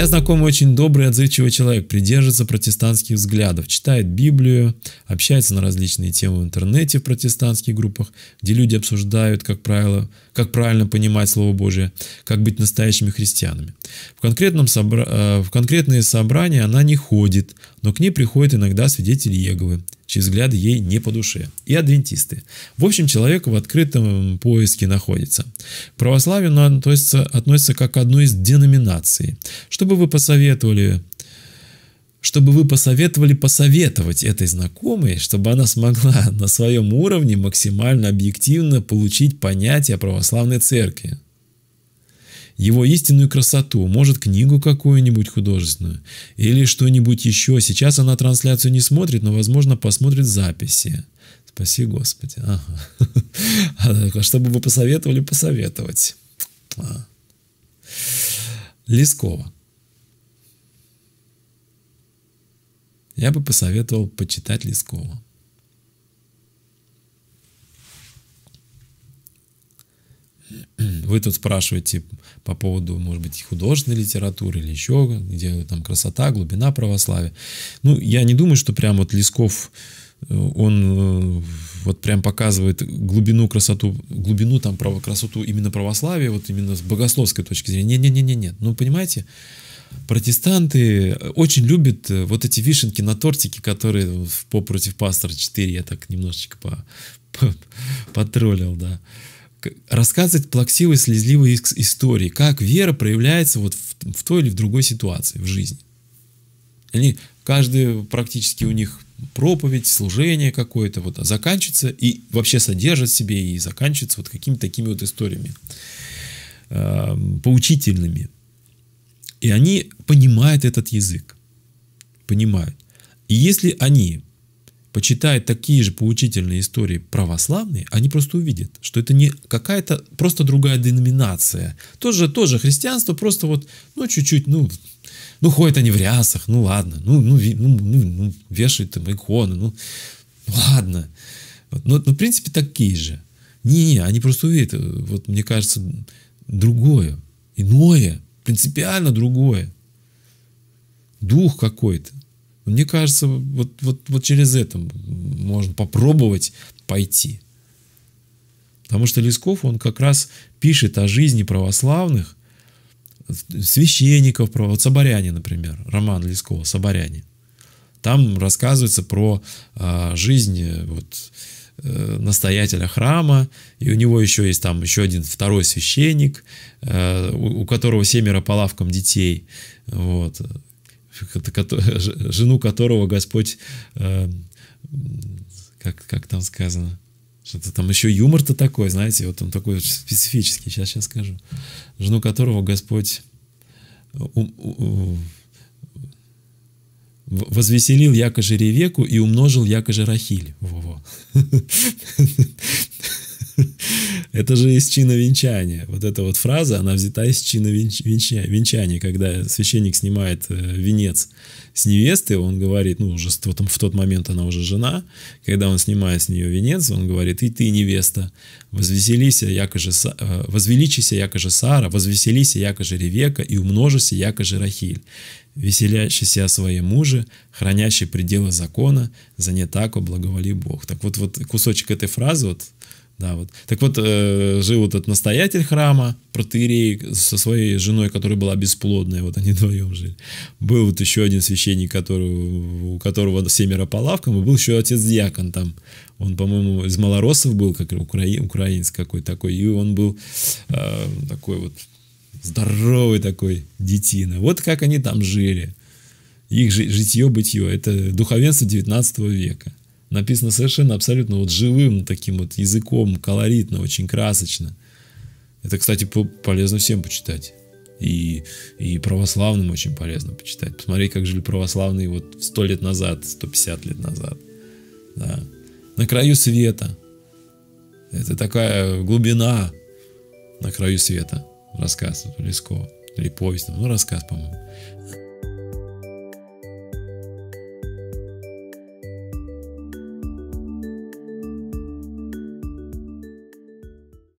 Моя знакомая очень добрый, отзывчивый человек, придерживается протестантских взглядов, читает Библию, общается на различные темы в интернете в протестантских группах, где люди обсуждают, как правило, как правильно понимать Слово Божие, как быть настоящими христианами. В, конкретном собра... Э, в конкретные собрания она не ходит, но к ней приходят иногда свидетели Еговы, чьи взгляды ей не по душе, и адвентисты. В общем, человек в открытом поиске находится. Православие относится, относится как к одной из деноминаций. Чтобы вы посоветовали чтобы вы посоветовали посоветовать этой знакомой, чтобы она смогла на своем уровне максимально объективно получить понятие православной церкви его истинную красоту, может книгу какую-нибудь художественную или что-нибудь еще. Сейчас она трансляцию не смотрит, но, возможно, посмотрит записи. Спаси Господи. Ага. А, а что бы вы посоветовали посоветовать? А. Лескова. Я бы посоветовал почитать Лескова. Mm-hmm. Вы тут спрашиваете по поводу, может быть, художественной литературы или еще, где там красота, глубина православия. Ну, я не думаю, что прям вот Лесков э, он э, вот прям показывает глубину красоту, глубину там право, красоту именно православия, вот именно с богословской точки зрения. Не-не-не-не, ну понимаете, протестанты э, очень любят вот эти вишенки на тортике, которые в «По против пастора 4» я так немножечко по, по, потроллил, да рассказывать плаксивые, слезливые истории, как вера проявляется вот в, в той или в другой ситуации в жизни. Они, каждый практически у них проповедь, служение какое-то вот а заканчивается и вообще содержит в себе и заканчивается вот какими-то такими вот историями э, поучительными. И они понимают этот язык, понимают. И если они почитают такие же поучительные истории православные, они просто увидят, что это не какая-то просто другая деноминация. Тоже, тоже христианство, просто вот, ну, чуть-чуть, ну, ну, ходят они в рясах, ну, ладно, ну, ну, ну, ну, ну вешают там иконы, ну, ну ладно. Вот, но, ну, но, ну, в принципе, такие же. Не, не, они просто увидят, вот, мне кажется, другое, иное, принципиально другое. Дух какой-то. Мне кажется, вот, вот, вот через это можно попробовать пойти. Потому что Лесков, он как раз пишет о жизни православных, э, священников, вот Соборяне, например, роман Лескова «Соборяне». Там рассказывается про а, жизнь э, вот, э, настоятеля храма, и у него еще есть там еще один второй священник, у которого семеро по лавкам детей, вот, жену которого Господь, э, как, как там сказано, что-то там еще юмор-то такой, знаете, вот он такой специфический, сейчас, сейчас скажу. Жену которого Господь э, возвеселил якоже Ревеку и умножил якоже Рахиль. Во-во. Это же из чина венчания. Вот эта вот фраза, она взята из чина венчания, венчания, когда священник снимает э, венец с невесты, он говорит, ну, уже в тот, момент она уже жена, когда он снимает с нее венец, он говорит, и ты, невеста, возвеселися, якоже, э, возвеличися, якоже Сара, возвеселися, якоже Ревека, и умножися, якоже Рахиль, веселящийся о своем муже, хранящий пределы закона, за не так благоволи Бог. Так вот, вот кусочек этой фразы, вот да, вот. Так вот, э, жил этот настоятель храма, протеерей со своей женой, которая была бесплодная, вот они вдвоем жили. Был вот еще один священник, который, у которого семеро по лавкам, и был еще отец-диакон там. Он, по-моему, из малоросов был, как украин, украинец какой такой, и он был э, такой вот здоровый такой детина. Вот как они там жили. Их житье-бытие. Это духовенство 19 века написано совершенно абсолютно вот живым таким вот языком, колоритно, очень красочно. Это, кстати, полезно всем почитать. И, и православным очень полезно почитать. Посмотри, как жили православные вот сто лет назад, 150 лет назад. Да. На краю света. Это такая глубина на краю света. Рассказ Лескова. Или повесть. Ну, рассказ, по-моему.